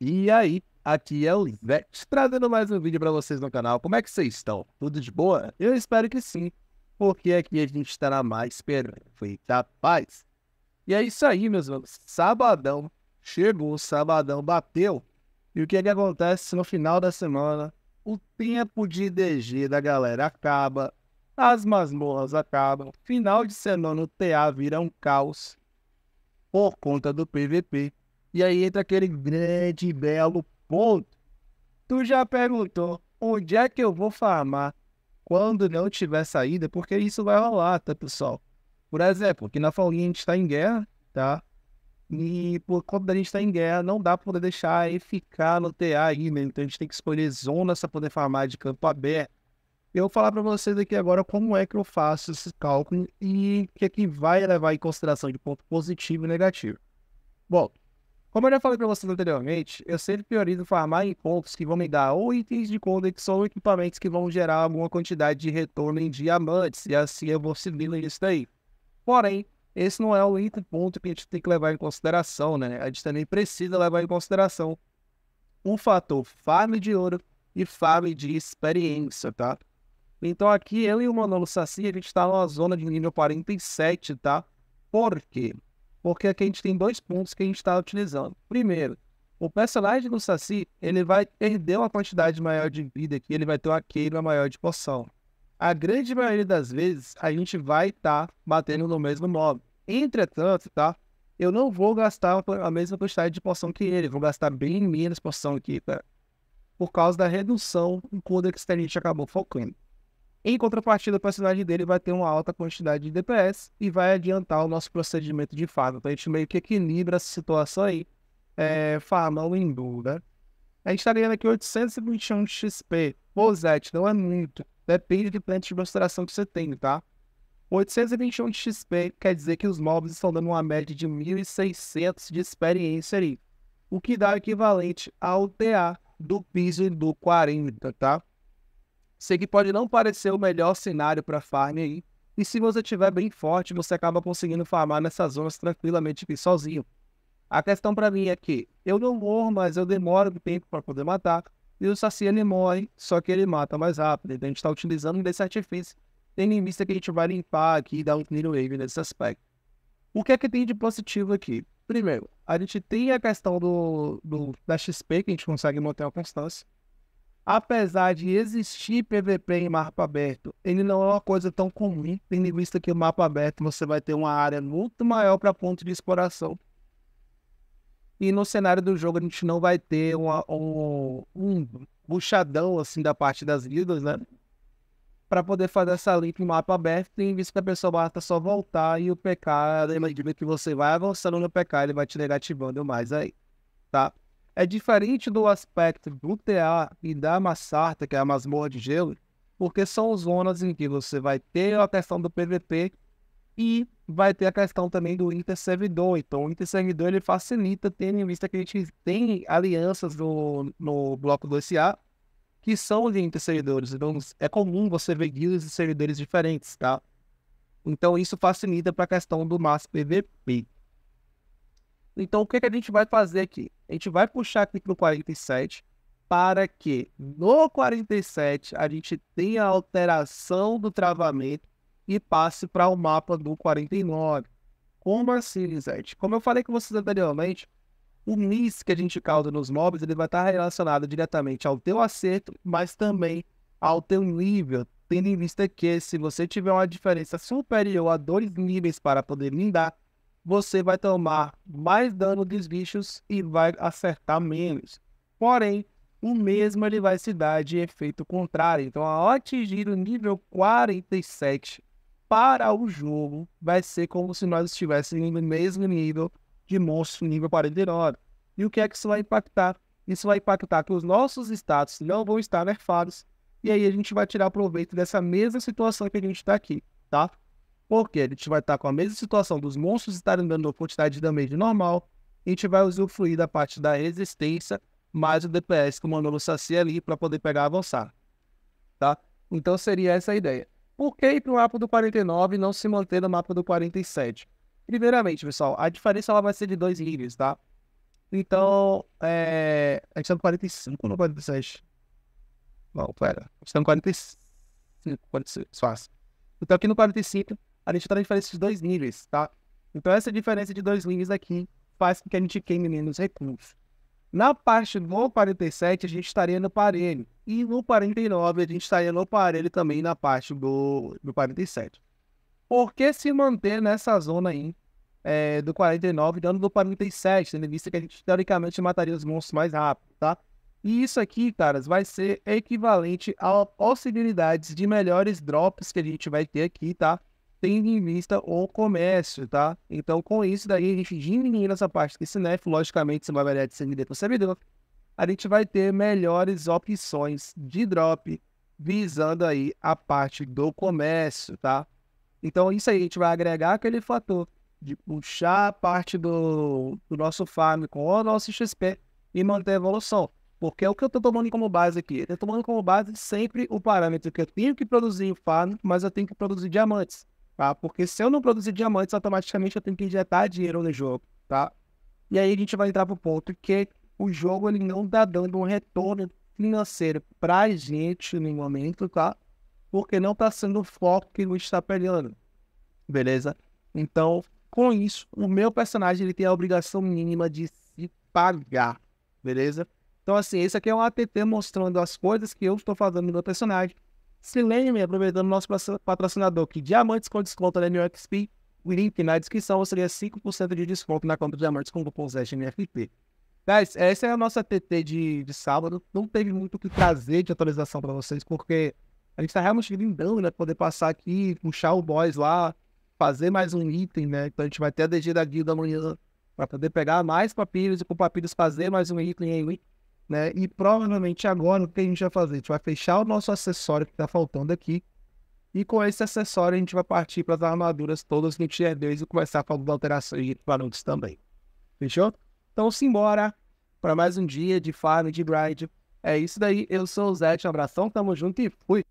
E aí, aqui é o Livex, trazendo mais um vídeo para vocês no canal. Como é que vocês estão? Tudo de boa? Eu espero que sim, porque aqui a gente estará mais perfeita paz. E é isso aí, meus amigos. Sabadão chegou, sabadão bateu. E o que, é que acontece no final da semana? O tempo de DG da galera acaba, as masmorras acabam, final de semana o TA vira um caos por conta do PVP. E aí entra aquele grande e belo ponto. Tu já perguntou onde é que eu vou farmar quando não tiver saída, porque isso vai rolar, tá, pessoal? Por exemplo, aqui na Folguinha a gente está em guerra, tá? E por conta da gente estar tá em guerra, não dá para poder deixar ele ficar no TA aí, né? Então a gente tem que escolher zonas para poder farmar de campo aberto. Eu vou falar para vocês aqui agora como é que eu faço esse cálculo e o que, é que vai levar em consideração de ponto positivo e negativo. Bom, como eu já falei para vocês anteriormente, eu sempre priorizo farmar em pontos que vão me dar ou itens de codex ou equipamentos que vão gerar alguma quantidade de retorno em diamantes, e assim eu vou seguindo isso daí. Porém, esse não é o único ponto que a gente tem que levar em consideração, né? A gente também precisa levar em consideração o fator farm de ouro e farm de experiência, tá? Então aqui, eu e o Manolo Saci, a gente está numa zona de nível 47, tá? Por quê? porque aqui a gente tem dois pontos que a gente está utilizando. Primeiro, o personagem do Saci, ele vai perder uma quantidade maior de vida aqui, ele vai ter uma queima maior de poção. A grande maioria das vezes, a gente vai estar tá batendo no mesmo mob. Entretanto, tá? Eu não vou gastar a mesma quantidade de poção que ele, vou gastar bem menos poção aqui, tá? Por causa da redução em codex que a gente acabou focando. Em contrapartida, o personagem dele vai ter uma alta quantidade de DPS e vai adiantar o nosso procedimento de farm. Então a gente meio que equilibra essa situação aí, é, farmando em Hindu, né? A gente está ganhando aqui 821 XP. Posete, não é muito. Depende do plano de misturação que você tem, tá? 821 de XP quer dizer que os mobs estão dando uma média de 1.600 de experiência aí. O que dá o equivalente ao TA do piso do 40, tá? Sei que pode não parecer o melhor cenário para farm aí, e se você tiver bem forte, você acaba conseguindo farmar nessas zonas tranquilamente aqui sozinho. A questão para mim é que eu não morro, mas eu demoro um tempo para poder matar, e o Saci ele morre, só que ele mata mais rápido, então a gente está utilizando desse artifício, Tem em vista que a gente vai limpar aqui e dar um clean wave nesse aspecto. O que é que tem de positivo aqui? Primeiro, a gente tem a questão do, do da XP que a gente consegue manter uma constância apesar de existir PVP em mapa aberto, ele não é uma coisa tão comum, tendo em vista que o mapa aberto você vai ter uma área muito maior para ponto de exploração. E no cenário do jogo a gente não vai ter uma, um, um buchadão assim da parte das vidas, né? Para poder fazer essa limpa em mapa aberto, em vista que a pessoa basta só voltar e o PK, de medida que você vai avançando no PK, ele vai te negativando mais aí, tá? É diferente do aspecto do TA e da Massarta, que é a masmorra de gelo, porque são zonas em que você vai ter a questão do PVP e vai ter a questão também do inter servidor. Então, o servidor ele facilita, tendo em vista que a gente tem alianças no, no bloco 2A que são de inter servidores. Então, é comum você ver guildas e servidores diferentes, tá? Então, isso facilita para a questão do mass PVP. Então, o que, que a gente vai fazer aqui? a gente vai puxar aqui para o 47 para que no 47 a gente tenha alteração do travamento e passe para o mapa do 49. Como assim, Lizete? Como eu falei com vocês anteriormente, o miss que a gente causa nos mobs ele vai estar relacionado diretamente ao teu acerto, mas também ao teu nível, tendo em vista que se você tiver uma diferença superior a dois níveis para poder lindar, você vai tomar mais dano dos bichos e vai acertar menos. Porém, o mesmo ele vai se dar de efeito contrário. Então, ao atingir o nível 47 para o jogo, vai ser como se nós estivéssemos no mesmo nível de monstro nível 49. E o que é que isso vai impactar? Isso vai impactar que os nossos status não vão estar nerfados. E aí a gente vai tirar proveito dessa mesma situação que a gente está aqui, tá? Porque a gente vai estar com a mesma situação dos monstros estarem dando quantidade de damage normal, a gente vai usufruir da parte da resistência mais o DPS que o Manolo Saci ali para poder pegar avançar. Tá? Então seria essa a ideia. Por que ir para o mapa do 49 e não se manter no mapa do 47? Primeiramente, pessoal, a diferença ela vai ser de dois níveis, tá? Então, é... a gente está no 45 ou no 47? Não, pera. A gente está no 45, 46, fácil. Então aqui no 45, a gente está na diferença de dois níveis, tá? Então essa diferença de dois níveis aqui faz com que a gente queime menos recursos. Na parte do 47, a gente estaria no parelho. E no 49, a gente estaria no parelho também na parte do, do 47. Por que se manter nessa zona aí é, do 49 dando do 47, tendo visto que a gente teoricamente mataria os monstros mais rápido, tá? E isso aqui, caras, vai ser equivalente a possibilidades de melhores drops que a gente vai ter aqui, tá? tendo em vista o comércio, tá? Então, com isso, daí a gente diminuindo essa parte que cinef, logicamente, se vai variar de CND para servidor, a gente vai ter melhores opções de drop, visando aí a parte do comércio, tá? Então, isso aí, a gente vai agregar aquele fator de puxar a parte do, do nosso farm com o nosso XP e manter a evolução. Porque é o que eu estou tomando como base aqui. Eu tô tomando como base sempre o parâmetro que eu tenho que produzir em farm, mas eu tenho que produzir diamantes tá? Porque se eu não produzir diamantes, automaticamente eu tenho que injetar dinheiro no jogo, tá? E aí a gente vai entrar pro ponto que o jogo ele não tá dando um retorno financeiro pra gente no momento, tá? Porque não tá sendo o foco que gente está pegando, beleza? Então, com isso, o meu personagem ele tem a obrigação mínima de se pagar, beleza? Então, assim, esse aqui é um ATT mostrando as coisas que eu estou fazendo no meu personagem se lembre, aproveitando nosso patrocinador, que diamantes com desconto da MUXP, o link na descrição seria 5% de desconto na compra de diamantes com o cupom ZESTMFP. Guys, essa é a nossa TT de, de sábado. Não teve muito o que trazer de atualização para vocês, porque a gente está realmente lindando, né? Poder passar aqui, puxar o boys lá, fazer mais um item, né? Então a gente vai ter a DG da guilda amanhã para poder pegar mais papiros e com papiros fazer mais um item aí, né? E provavelmente agora o que a gente vai fazer? A gente vai fechar o nosso acessório que está faltando aqui. E com esse acessório a gente vai partir para as armaduras todas que a gente já deu e começar a falar de alterações para equipamentos também. Fechou? Então simbora para mais um dia de farm, de grind. É isso daí. Eu sou o Zé, um abração, tamo junto e fui!